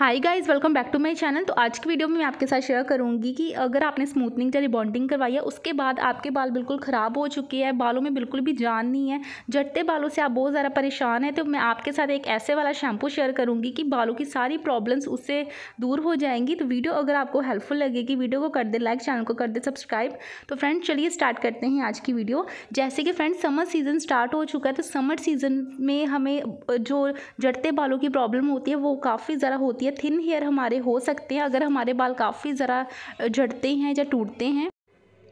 hi guys welcome back to my channel तो आज की वीडियो में मैं आपके साथ शेयर करूंगी कि अगर आपने स्मूथनिंग या रिबॉन्डिंग करवाई है उसके बाद आपके बाल बिल्कुल ख़राब हो चुके हैं बालों में बिल्कुल भी जान नहीं है जटते बालों से आप बहुत ज़्यादा परेशान हैं तो मैं आपके साथ एक ऐसे वाला शैम्पू शेयर करूँगी कि बालों की सारी प्रॉब्लम्स उससे दूर हो जाएंगी तो वीडियो अगर आपको हेल्पफुल लगेगी वीडियो को कर दे लाइक चैनल को कर दे सब्सक्राइब तो फ्रेंड्स चलिए स्टार्ट करते हैं आज की वीडियो जैसे कि फ्रेंड्स समर सीज़न स्टार्ट हो चुका है तो समर सीज़न में हमें जो जटते बालों की प्रॉब्लम होती है वो काफ़ी ज़्यादा होती है थिन हेयर हमारे हो सकते हैं अगर हमारे बाल काफ़ी ज़रा झड़ते हैं या टूटते हैं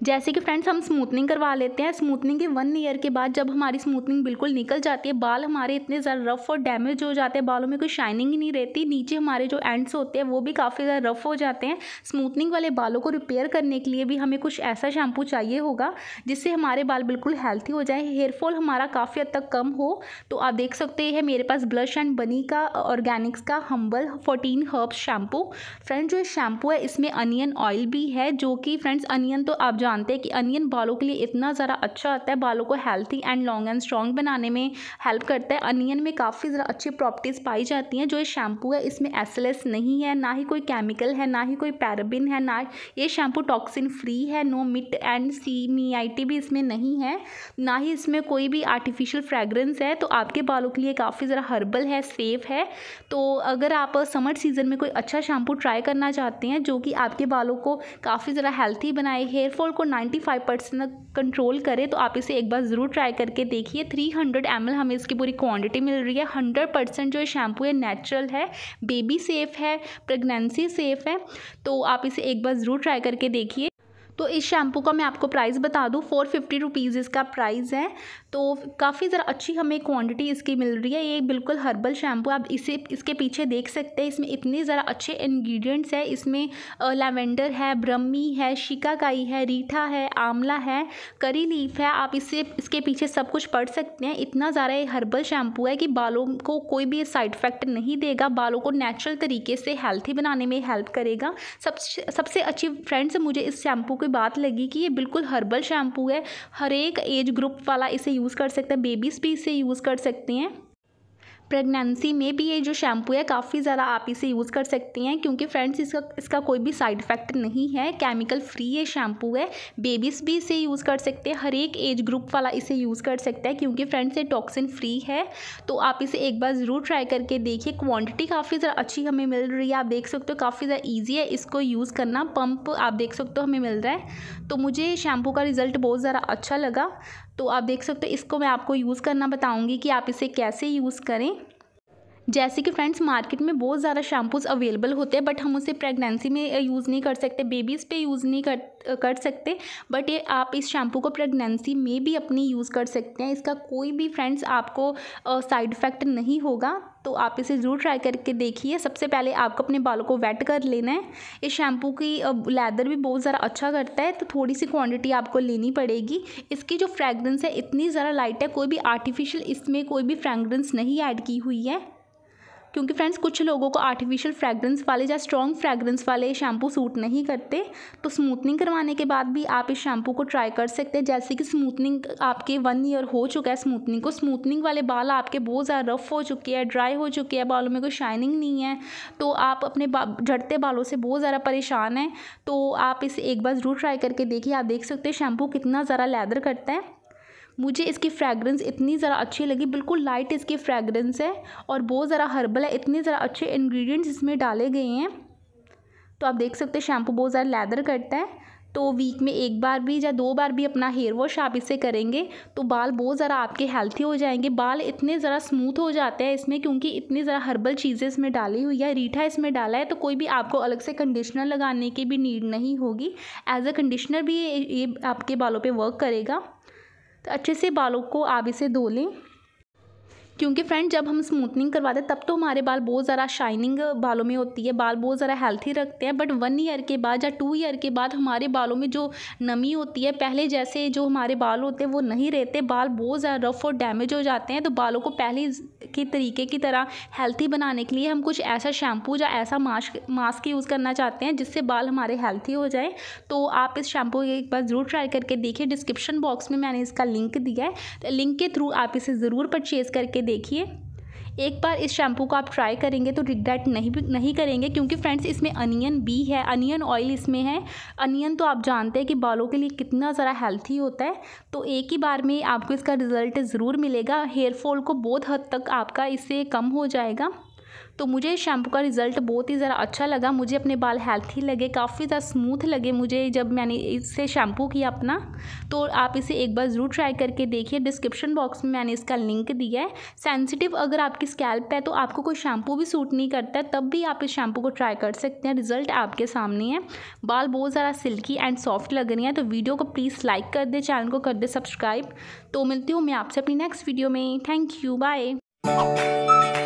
जैसे कि फ्रेंड्स हम स्मूथनिंग करवा लेते हैं स्मूथनिंग के वन ईयर के बाद जब हमारी स्मूथनिंग बिल्कुल निकल जाती है बाल हमारे इतने ज़्यादा रफ़ और डैमेज हो जाते हैं बालों में कोई शाइनिंग ही नहीं रहती नीचे हमारे जो एंड्स होते हैं वो भी काफ़ी ज़्यादा रफ़ हो जाते हैं स्मूथनिंग वाले बालों को रिपेयर करने के लिए भी हमें कुछ ऐसा शैम्पू चाहिए होगा जिससे हमारे बाल बिल्कुल हेल्थी हो जाए हेयरफॉल हमारा काफ़ी हद तक कम हो तो आप देख सकते हैं मेरे पास ब्लश एंड बनी का ऑर्गेनिक्स का humble fourteen herbs shampoo friends जो शैम्पू है इसमें अनियन ऑयल भी है जो कि फ्रेंड्स अनियन तो आप जानते हैं कि अनियन बालों के लिए इतना ज़्यादा अच्छा होता है बालों को healthy and long and strong बनाने में हेल्प करता है अनियन में काफ़ी ज़रा अच्छी प्रॉपर्टीज़ पाई जाती हैं जो ये शैम्पू है इसमें एसलेस नहीं है ना ही कोई केमिकल है ना ही कोई पैराबिन है ना ये शैम्पू टॉक्सिन फ्री है no MIT and C M I T भी इसमें नहीं है ना ही इसमें कोई भी आर्टिफिशियल फ्रेगरेंस है तो आपके बालों के लिए काफ़ी ज़रा हर्बल है सेफ़ है तो अगर आप समर सीज़न में कोई अच्छा शैम्पू ट्राई करना चाहते हैं जो कि आपके बालों को काफ़ी ज़रा हेल्थी बनाए हेयर फॉल को 95 परसेंट तक कंट्रोल करे तो आप इसे एक बार ज़रूर ट्राई करके देखिए 300 हंड्रेड हमें इसकी पूरी क्वांटिटी मिल रही है 100 परसेंट जो शैम्पू है नेचुरल है बेबी सेफ़ है प्रेगनेंसी सेफ़ है तो आप इसे एक बार ज़रूर ट्राई करके देखिए तो इस शैम्पू का मैं आपको प्राइस बता दूँ फ़ोर फिफ्टी रुपीज़ इसका प्राइस है तो काफ़ी ज़रा अच्छी हमें क्वांटिटी इसकी मिल रही है ये बिल्कुल हर्बल शैम्पू आप इसे इसके पीछे देख सकते हैं इसमें इतने ज़रा अच्छे इन्ग्रीडियंट्स है इसमें लेवेंडर है ब्रह्मी है शिकाकाई है रीठा है आंवला है करी लीफ है आप इससे इसके पीछे सब कुछ पढ़ सकते हैं इतना ज़्यादा ये हर्बल शैम्पू है कि बालों को कोई भी साइड इफेक्ट नहीं देगा बालों को नेचुरल तरीके से हेल्थी बनाने में हेल्प करेगा सबसे सबसे अच्छी फ्रेंड्स मुझे इस शैम्पू के कोई बात लगी कि ये बिल्कुल हर्बल शैम्पू है हर एक एज ग्रुप वाला इसे यूज़ कर सकते हैं बेबीज़ भी इसे यूज़ कर सकते हैं प्रेगनेंसी में भी ये जो शैम्पू है काफ़ी ज़्यादा आप इसे यूज़ कर सकती हैं क्योंकि फ्रेंड्स इसका इसका कोई भी साइड इफ़ेक्ट नहीं है केमिकल फ्री ये शैम्पू है बेबीज़ भी इसे यूज़ कर सकते हैं हर एक एज ग्रुप वाला इसे यूज़ कर सकता है क्योंकि फ्रेंड्स ये टॉक्सिन फ्री है तो आप इसे एक बार ज़रूर ट्राई करके देखिए क्वान्टिटी काफ़ी ज़्यादा अच्छी हमें मिल रही है आप देख सकते हो काफ़ी ज़्यादा ईजी है इसको यूज़ करना पंप आप देख सकते हो हमें मिल रहा है तो मुझे शैम्पू का रिज़ल्ट बहुत ज़्यादा अच्छा लगा तो आप देख सकते हो इसको मैं आपको यूज़ करना बताऊँगी कि आप इसे कैसे यूज़ करें जैसे कि फ्रेंड्स मार्केट में बहुत ज़्यादा शैम्पूज़ अवेलेबल होते हैं बट हम उसे प्रेगनेंसी में यूज़ uh, नहीं कर सकते बेबीज़ पे यूज़ नहीं कर uh, कर सकते बट ये आप इस शैम्पू को प्रेगनेंसी में भी अपनी यूज़ कर सकते हैं इसका कोई भी फ्रेंड्स आपको साइड uh, इफ़ेक्ट नहीं होगा तो आप इसे ज़रूर ट्राई करके देखिए सबसे पहले आपको अपने बालों को वेट कर लेना है इस शैम्पू की लेदर भी बहुत ज़रा अच्छा करता है तो थोड़ी सी क्वांटिटी आपको लेनी पड़ेगी इसकी जो फ्रेगरेंस है इतनी ज़रा लाइट है कोई भी आर्टिफिशियल इसमें कोई भी फ्रेगरेंस नहीं ऐड की हुई है क्योंकि फ्रेंड्स कुछ लोगों को आर्टिफिशियल फ्रेगरेंस वाले या स्ट्रॉन्ग फ्रेगरेंस वाले शैम्पू सूट नहीं करते तो स्मूथनिंग करवाने के बाद भी आप इस शैम्पू को ट्राई कर सकते हैं जैसे कि स्मूथनिंग आपके वन ईयर हो चुका है स्मूथनिंग को स्मूथनिंग वाले बाल आपके बहुत ज़्यादा रफ़ हो चुके हैं ड्राई हो चुके हैं बालों में कोई शाइनिंग नहीं है तो आप अपने बा, झड़ते बालों से बहुत ज़्यादा परेशान हैं तो आप इसे एक बार ज़रूर ट्राई करके देखिए आप देख सकते हैं शैम्पू कितना ज़्यादा लैदर करता है मुझे इसकी फ्रेगरेंस इतनी ज़रा अच्छी लगी बिल्कुल लाइट इसकी फ्रेगरेंस है और बहुत ज़रा हर्बल है इतने ज़रा अच्छे इन्ग्रीडियंट्स इसमें डाले गए हैं तो आप देख सकते हैं शैम्पू बहुत ज़्यादा लैदर करता है तो वीक में एक बार भी या दो बार भी अपना हेयर वॉश आप इसे करेंगे तो बाल बहुत ज़रा आपके हेल्थी हो जाएंगे बाल इतने ज़रा स्मूथ हो जाते हैं इसमें क्योंकि इतनी ज़रा हर्बल चीज़ें इसमें डाली हुई है रीठा इसमें डाला है तो कोई भी आपको अलग से कंडीशनर लगाने की भी नीड नहीं होगी एज अ कंडीशनर भी ये, ये आपके बालों पर वर्क करेगा तो अच्छे से बालों को आबे से धो लें क्योंकि फ्रेंड जब हम स्मूथनिंग करवाते हैं तब तो हमारे बाल बहुत ज़्यादा शाइनिंग बालों में होती है बाल बहुत ज़्यादा हेल्थी रखते हैं बट वन ईयर के बाद या टू ईयर के बाद हमारे बालों में जो नमी होती है पहले जैसे जो हमारे बाल होते हैं वो नहीं रहते बाल बहुत ज़्यादा रफ़ और डैमेज हो जाते हैं तो बालों को पहले के तरीके की तरह हेल्थी बनाने के लिए हम कुछ ऐसा शैम्पू या ऐसा मास्क मास्क यूज़ करना चाहते हैं जिससे बाल हमारे हेल्थी हो जाए तो आप इस शैम्पू एक बार ज़रूर ट्राई करके देखिए डिस्क्रिप्शन बॉक्स में मैंने इसका लिंक दिया है तो लिंक के थ्रू आप इसे ज़रूर परचेज़ करके देखिए एक बार इस शैम्पू को आप ट्राई करेंगे तो रिग्रेट नहीं नहीं करेंगे क्योंकि फ्रेंड्स इसमें अनियन भी है अनियन ऑयल इसमें है अनियन तो आप जानते हैं कि बालों के लिए कितना ज़रा हेल्थी होता है तो एक ही बार में आपको इसका रिज़ल्ट ज़रूर मिलेगा हेयर फॉल को बहुत हद तक आपका इससे कम हो जाएगा तो मुझे इस शैम्पू का रिज़ल्ट बहुत ही ज़रा अच्छा लगा मुझे अपने बाल हेल्थी लगे काफ़ी ज़्यादा स्मूथ लगे मुझे जब मैंने इससे शैम्पू किया अपना तो आप इसे एक बार ज़रूर ट्राई करके देखिए डिस्क्रिप्शन बॉक्स में मैंने इसका लिंक दिया है सेंसिटिव अगर आपकी स्कैल्प है तो आपको कोई शैम्पू भी सूट नहीं करता है तब भी आप इस शैम्पू को ट्राई कर सकते हैं रिज़ल्ट आपके सामने है बाल बहुत ज़्यादा सिल्की एंड सॉफ्ट लग रही हैं तो वीडियो को प्लीज़ लाइक कर दे चैनल को कर दे सब्सक्राइब तो मिलती हूँ मैं आपसे अपनी नेक्स्ट वीडियो में थैंक यू बाय